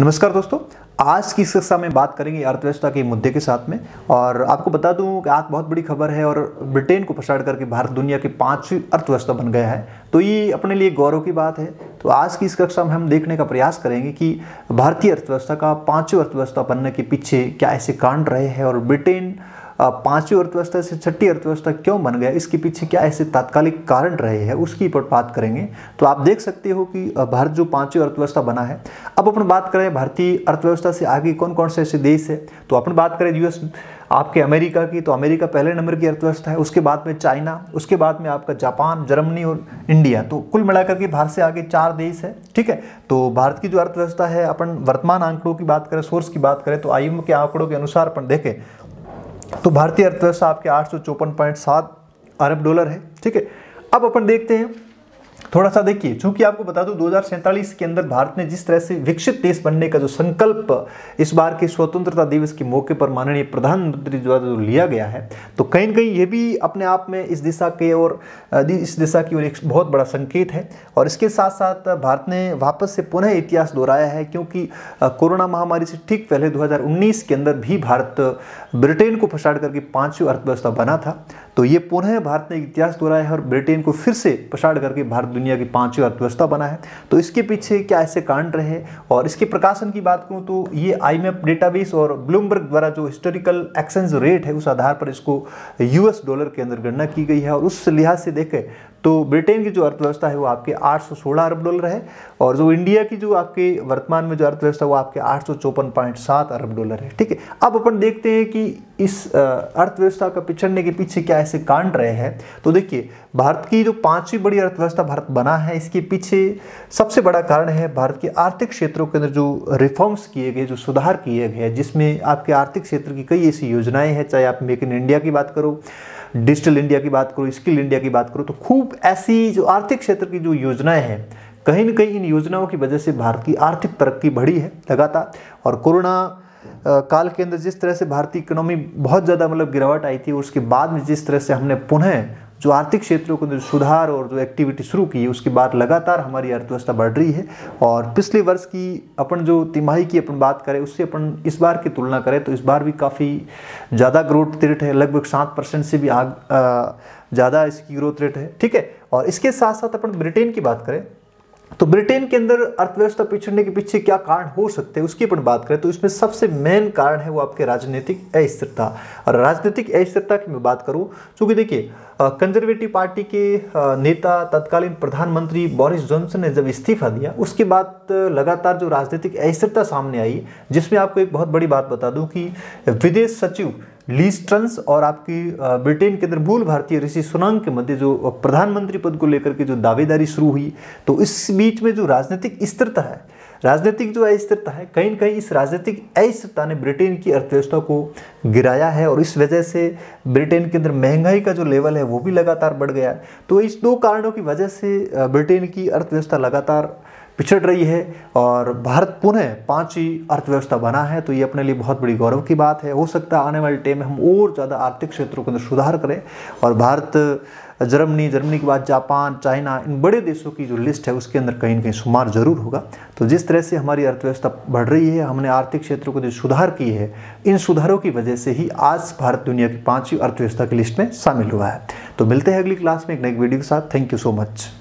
नमस्कार दोस्तों आज की इस कक्षा में बात करेंगे अर्थव्यवस्था के मुद्दे के साथ में और आपको बता दूं कि आज बहुत बड़ी खबर है और ब्रिटेन को पछाड़ करके भारत दुनिया की पांचवी अर्थव्यवस्था बन गया है तो ये अपने लिए गौरव की बात है तो आज की इस कक्षा में हम देखने का प्रयास करेंगे कि भारतीय अर्थव्यवस्था का पाँचवीं अर्थव्यवस्था बनने के पीछे क्या ऐसे कांड रहे हैं और ब्रिटेन पांचवी अर्थव्यवस्था से छठी अर्थव्यवस्था क्यों बन गया इसके पीछे क्या ऐसे तात्कालिक कारण रहे हैं उसकी पर बात करेंगे तो आप देख सकते हो कि भारत जो पांचवी अर्थव्यवस्था बना है अब अपन बात करें भारतीय अर्थव्यवस्था से आगे कौन कौन से ऐसे देश है तो अपन बात करें यूएस आपके अमेरिका की तो अमेरिका पहले नंबर की अर्थव्यवस्था है उसके बाद में चाइना उसके बाद में आपका जापान जर्मनी और इंडिया तो कुल मिलाकर के भारत से आगे चार देश है ठीक है तो भारत की जो अर्थव्यवस्था है अपन वर्तमान आंकड़ों की बात करें सोर्स की बात करें तो आई के आंकड़ों के अनुसार अपन देखें तो भारतीय अर्थव्यवस्था आपके आठ अरब डॉलर है ठीक है अब अपन देखते हैं थोड़ा सा देखिए चूंकि आपको बता दूं दो के अंदर भारत ने जिस तरह से विकसित देश बनने का जो संकल्प इस बार के स्वतंत्रता दिवस के मौके पर माननीय प्रधानमंत्री द्वारा जो लिया गया है तो कहीं ना कहीं ये भी अपने आप में इस दिशा के और इस दिशा की ओर एक बहुत बड़ा संकेत है और इसके साथ साथ भारत ने वापस से पुनः इतिहास दोहराया है क्योंकि कोरोना महामारी से ठीक पहले दो के अंदर भी भारत ब्रिटेन को पछाड़ करके पांचवी अर्थव्यवस्था बना था तो ये पुनः भारत ने इतिहास दोहराया है और ब्रिटेन को फिर से पछाड़ करके भारत भारत दुनिया की पांचवी अर्थव्यवस्था बना है तो इसके पीछे क्या ऐसे कारण रहे और इसके प्रकाशन की बात करूँ तो ये आईएमएफ डेटाबेस और ब्लूमबर्ग द्वारा जो हिस्टोरिकल एक्सचेंज रेट है उस आधार पर इसको यूएस डॉलर के अंदर गणना की गई है और उस लिहाज से देखें तो ब्रिटेन की जो अर्थव्यवस्था है वो आपके 816 अरब डॉलर है और जो इंडिया की जो आपके वर्तमान में जो अर्थव्यवस्था वो आपके आठ अरब डॉलर है ठीक है अब अपन देखते हैं कि इस अर्थव्यवस्था का पिछड़ने के पीछे क्या ऐसे कांड रहे हैं तो देखिए भारत की जो पांचवी बड़ी अर्थव्यवस्था भारत बना है इसके पीछे सबसे बड़ा कारण है भारत के आर्थिक क्षेत्रों के अंदर जो रिफॉर्म्स किए गए जो सुधार किए गए जिसमें आपके आर्थिक क्षेत्र की कई ऐसी योजनाएं हैं चाहे आप मेक इन इंडिया की बात करो डिजिटल इंडिया की बात करो स्किल इंडिया की बात करो तो खूब ऐसी जो आर्थिक क्षेत्र की जो योजनाएं हैं कहीं ना कहीं इन योजनाओं की वजह से भारत की आर्थिक तरक्की बढ़ी है लगातार और कोरोना काल के अंदर जिस तरह से भारतीय इकोनॉमी बहुत ज़्यादा मतलब गिरावट आई थी उसके बाद में जिस तरह से हमने पुनः जो आर्थिक क्षेत्रों के अंदर सुधार और जो एक्टिविटी शुरू की है उसके बाद लगातार हमारी अर्थव्यवस्था बढ़ रही है और पिछले वर्ष की अपन जो तिमाही की अपन बात करें उससे अपन इस बार की तुलना करें तो इस बार भी काफ़ी ज़्यादा ग्रोथ रेट है लगभग सात परसेंट से भी आग ज़्यादा इसकी ग्रोथ रेट है ठीक है और इसके साथ साथ अपन ब्रिटेन की बात करें तो ब्रिटेन के अंदर अर्थव्यवस्था पिछड़ने के पीछे क्या कारण हो सकते हैं उसकी अपन बात करें तो इसमें सबसे मेन कारण है वो आपके राजनीतिक अस्थिरता और राजनीतिक अस्थिरता की मैं बात करूं चूंकि देखिए कंजर्वेटिव पार्टी के नेता तत्कालीन प्रधानमंत्री बोरिस जॉनसन ने जब इस्तीफा दिया उसके बाद लगातार जो राजनीतिक अस्थिरता सामने आई जिसमें आपको एक बहुत बड़ी बात बता दूँ कि विदेश सचिव लीस्ट्रंस और आपकी ब्रिटेन के अंदर मूल भारतीय ऋषि सुनांग के मध्य जो प्रधानमंत्री पद को लेकर के जो दावेदारी शुरू हुई तो इस बीच में जो राजनीतिक स्थिरता है राजनीतिक जो अस्थिरता है कहीं ना कहीं इस राजनीतिक अस्थिरता ने ब्रिटेन की अर्थव्यवस्था को गिराया है और इस वजह से ब्रिटेन के अंदर महंगाई का जो लेवल है वो भी लगातार बढ़ गया है तो इस दो कारणों की वजह से ब्रिटेन की अर्थव्यवस्था लगातार पिछड़ रही है और भारत पुनः पांचवी अर्थव्यवस्था बना है तो ये अपने लिए बहुत बड़ी गौरव की बात है हो सकता है आने वाले टाइम में हम और ज़्यादा आर्थिक क्षेत्रों के अंदर सुधार करें और भारत जर्मनी जर्मनी के बाद जापान चाइना इन बड़े देशों की जो लिस्ट है उसके अंदर कहीं ना कहीं शुमार जरूर होगा तो जिस तरह से हमारी अर्थव्यवस्था बढ़ रही है हमने आर्थिक क्षेत्रों को जो सुधार किए हैं इन सुधारों की वजह से ही आज भारत दुनिया की पाँचवीं अर्थव्यवस्था की लिस्ट में शामिल हुआ है तो मिलते हैं अगली क्लास में एक नई वीडियो के साथ थैंक यू सो मच